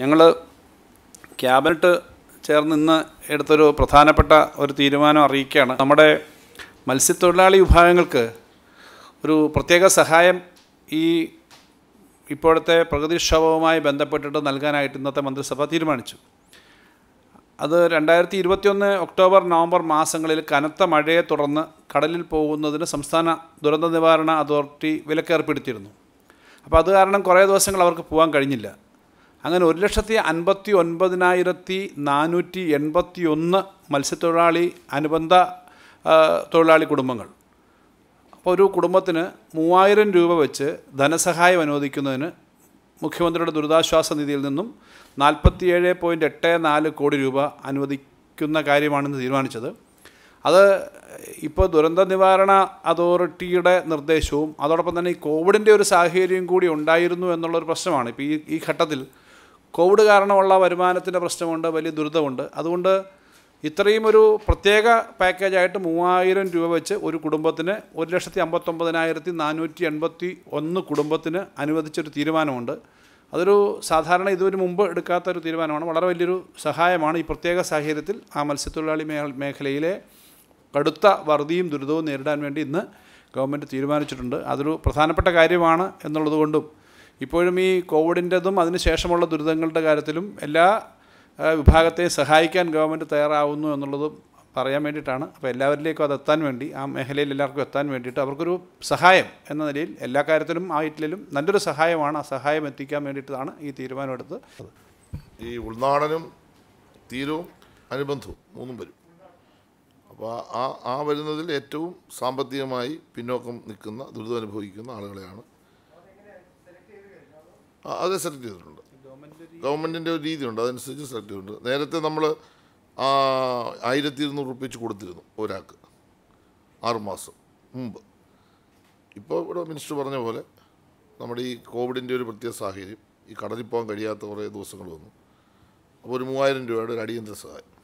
ഞങ്ങൾ ക്യാബിനറ്റ് ചേർന്ന് ഇന്ന് എടുത്തൊരു പ്രധാനപ്പെട്ട ഒരു തീരുമാനം അറിയിക്കുകയാണ് നമ്മുടെ മത്സ്യത്തൊഴിലാളി വിഭാഗങ്ങൾക്ക് ഒരു പ്രത്യേക സഹായം ഈ ഇപ്പോഴത്തെ പ്രകൃതിക്ഷോഭവുമായി ബന്ധപ്പെട്ടിട്ട് നൽകാനായിട്ട് ഇന്നത്തെ മന്ത്രിസഭ തീരുമാനിച്ചു അത് രണ്ടായിരത്തി ഇരുപത്തിയൊന്ന് ഒക്ടോബർ നവംബർ മാസങ്ങളിൽ കനത്ത മഴയെ തുടർന്ന് കടലിൽ പോകുന്നതിന് സംസ്ഥാന ദുരന്ത നിവാരണ അതോറിറ്റി വിലക്കേർപ്പെടുത്തിയിരുന്നു അപ്പോൾ അത് കാരണം കുറേ ദിവസങ്ങൾ അവർക്ക് പോകാൻ കഴിഞ്ഞില്ല അങ്ങനെ ഒരു ലക്ഷത്തി അൻപത്തി ഒൻപതിനായിരത്തി നാനൂറ്റി എൺപത്തി ഒന്ന് മത്സ്യത്തൊഴിലാളി അനുബന്ധ തൊഴിലാളി കുടുംബങ്ങൾ അപ്പോൾ ഒരു കുടുംബത്തിന് മൂവായിരം രൂപ വെച്ച് ധനസഹായം അനുവദിക്കുന്നതിന് മുഖ്യമന്ത്രിയുടെ ദുരിതാശ്വാസ നിധിയിൽ നിന്നും നാൽപ്പത്തിയേഴ് പോയിൻ്റ് എട്ട് നാല് കോടി രൂപ അനുവദിക്കുന്ന കാര്യമാണെന്ന് തീരുമാനിച്ചത് അത് ഇപ്പോൾ ദുരന്ത നിവാരണ അതോറിറ്റിയുടെ നിർദ്ദേശവും അതോടൊപ്പം തന്നെ ഈ കോവിഡിൻ്റെ ഒരു സാഹചര്യം കൂടി ഉണ്ടായിരുന്നു എന്നുള്ളൊരു പ്രശ്നമാണ് ഇപ്പോൾ ഈ ഈ ഘട്ടത്തിൽ കോവിഡ് കാരണമുള്ള വരുമാനത്തിൻ്റെ പ്രശ്നമുണ്ട് വലിയ ദുരിതമുണ്ട് അതുകൊണ്ട് ഇത്രയും ഒരു പ്രത്യേക പാക്കേജായിട്ട് മൂവായിരം രൂപ വെച്ച് ഒരു കുടുംബത്തിന് ഒരു ലക്ഷത്തി അമ്പത്തൊമ്പതിനായിരത്തി നാനൂറ്റി എൺപത്തി ഒന്ന് കുടുംബത്തിന് അനുവദിച്ചൊരു തീരുമാനമുണ്ട് അതൊരു സാധാരണ ഇതുവരെ മുമ്പ് എടുക്കാത്ത ഒരു തീരുമാനമാണ് വളരെ വലിയൊരു സഹായമാണ് ഈ പ്രത്യേക സാഹചര്യത്തിൽ ആ മത്സ്യത്തൊഴിലാളി മേഖലയിലെ കടുത്ത വർദ്ധിയും ദുരിതവും നേരിടാൻ വേണ്ടി ഇന്ന് ഗവൺമെൻറ് തീരുമാനിച്ചിട്ടുണ്ട് അതൊരു പ്രധാനപ്പെട്ട കാര്യമാണ് എന്നുള്ളതുകൊണ്ടും ഇപ്പോഴും ഈ കോവിഡിൻ്റെതും അതിനുശേഷമുള്ള ദുരിതങ്ങളുടെ കാര്യത്തിലും എല്ലാ വിഭാഗത്തെയും സഹായിക്കാൻ ഗവൺമെൻറ് തയ്യാറാവുന്നു എന്നുള്ളത് പറയാൻ വേണ്ടിയിട്ടാണ് അപ്പോൾ എല്ലാവരിലേക്കും അത് എത്താൻ വേണ്ടി ആ മേഖലയിൽ എല്ലാവർക്കും എത്താൻ വേണ്ടിയിട്ട് അവർക്കൊരു സഹായം എന്ന നിലയിൽ എല്ലാ കാര്യത്തിലും ആ ഇറ്റിലും നല്ലൊരു സഹായമാണ് ആ സഹായം എത്തിക്കാൻ വേണ്ടിയിട്ടാണ് ഈ തീരുമാനമെടുത്ത് ഈ ഉൾനാടനും തീരവും അനുബന്ധവും മൂന്നും വരും അപ്പോൾ ആ ആ വരുന്നതിൽ ഏറ്റവും സാമ്പത്തികമായി പിന്നോക്കം നിൽക്കുന്ന ദുരിതമനുഭവിക്കുന്ന അനുഭവിക്കുന്ന ആളുകളെയാണ് അത് സെലക്ട് ചെയ്തിട്ടുണ്ട് ഗവൺമെൻറ്റിൻ്റെ ഒരു രീതിയുണ്ട് അതനുസരിച്ച് സെലക്ട് ചെയ്തിട്ടുണ്ട് നേരത്തെ നമ്മൾ ആയിരത്തി ഇരുന്നൂറ് റുപ്യ കൊടുത്തിരുന്നു ഒരാൾക്ക് ആറുമാസം മുമ്പ് ഇപ്പോൾ ഇവിടെ മിനിസ്റ്റർ പറഞ്ഞ പോലെ നമ്മുടെ ഈ കോവിഡിൻ്റെ ഒരു പ്രത്യേക സാഹചര്യം ഈ കടലിൽ പോകാൻ കഴിയാത്ത കുറേ ദിവസങ്ങൾ വന്നു അപ്പോൾ ഒരു മൂവായിരം രൂപയുടെ ഒരു അടിയന്തര സഹായം